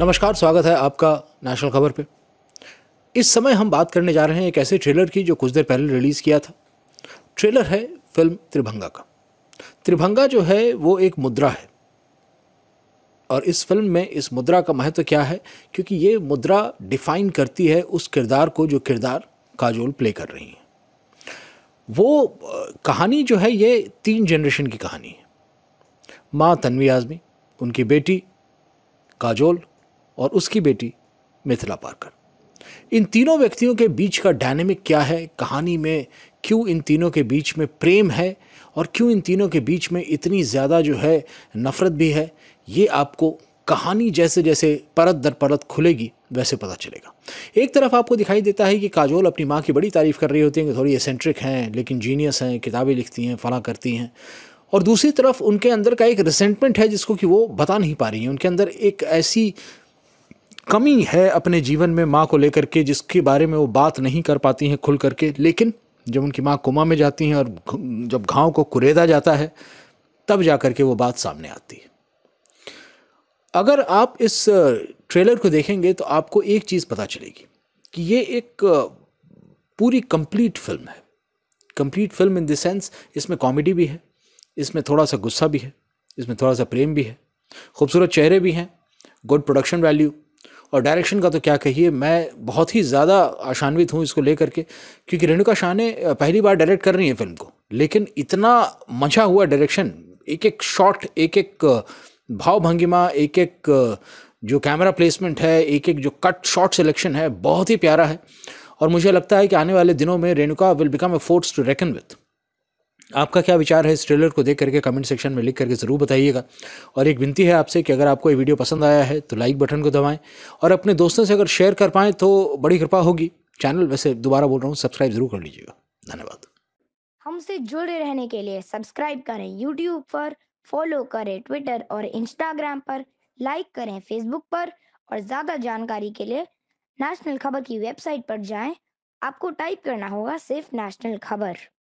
नमस्कार स्वागत है आपका नेशनल खबर पे इस समय हम बात करने जा रहे हैं एक ऐसे ट्रेलर की जो कुछ देर पहले रिलीज़ किया था ट्रेलर है फिल्म त्रिभंगा का त्रिभंगा जो है वो एक मुद्रा है और इस फिल्म में इस मुद्रा का महत्व तो क्या है क्योंकि ये मुद्रा डिफाइन करती है उस किरदार को जो किरदार काजोल प्ले कर रही हैं वो कहानी जो है ये तीन जनरेशन की कहानी है माँ तनवी आज़मी उनकी बेटी काजोल और उसकी बेटी मिथिला पारकर इन तीनों व्यक्तियों के बीच का डायनेमिक क्या है कहानी में क्यों इन तीनों के बीच में प्रेम है और क्यों इन तीनों के बीच में इतनी ज़्यादा जो है नफ़रत भी है ये आपको कहानी जैसे जैसे परत दर परत खुलेगी वैसे पता चलेगा एक तरफ आपको दिखाई देता है कि काजोल अपनी माँ की बड़ी तारीफ़ कर रही होती हैं कि थोड़ी एसेंट्रिक हैं लेकिन जीनियस हैं किताबें लिखती हैं फला करती हैं और दूसरी तरफ उनके अंदर का एक रिसेंटमेंट है जिसको कि वो बता नहीं पा रही हैं उनके अंदर एक ऐसी कमी है अपने जीवन में माँ को लेकर के जिसके बारे में वो बात नहीं कर पाती हैं खुल करके लेकिन जब उनकी माँ कोमा में जाती हैं और जब घाव को कुरेदा जाता है तब जा कर के वो बात सामने आती है अगर आप इस ट्रेलर को देखेंगे तो आपको एक चीज़ पता चलेगी कि ये एक पूरी कंप्लीट फिल्म है complete film in the sense इसमें कॉमेडी भी है इसमें थोड़ा सा गुस्सा भी है इसमें थोड़ा सा प्रेम भी है खूबसूरत चेहरे भी हैं गुड प्रोडक्शन वैल्यू और डायरेक्शन का तो क्या कहिए मैं बहुत ही ज़्यादा आशान्वित हूँ इसको लेकर के क्योंकि रेणुका शाह ने पहली बार डायरेक्ट कर रही है फिल्म को लेकिन इतना मचा हुआ डायरेक्शन एक एक शॉट एक एक भाव भंगिमा एक एक जो कैमरा प्लेसमेंट है एक एक जो कट शॉट सिलेक्शन है बहुत ही प्यारा है और मुझे लगता है कि आने वाले दिनों में Renuka will become a force to reckon with आपका क्या विचार है इस ट्रेलर को देख करके कमेंट सेक्शन में लिख करके ज़रूर बताइएगा और एक विनती है आपसे कि अगर आपको ये वीडियो पसंद आया है तो लाइक बटन को दबाएं और अपने दोस्तों से अगर शेयर कर पाएँ तो बड़ी कृपा होगी चैनल वैसे दोबारा बोल रहा हूँ सब्सक्राइब ज़रूर कर लीजिएगा धन्यवाद हमसे जुड़े रहने के लिए सब्सक्राइब करें यूट्यूब पर फॉलो करें ट्विटर और इंस्टाग्राम पर लाइक करें फेसबुक पर और ज़्यादा जानकारी के लिए नेशनल खबर की वेबसाइट पर जाएं आपको टाइप करना होगा सिर्फ नेशनल खबर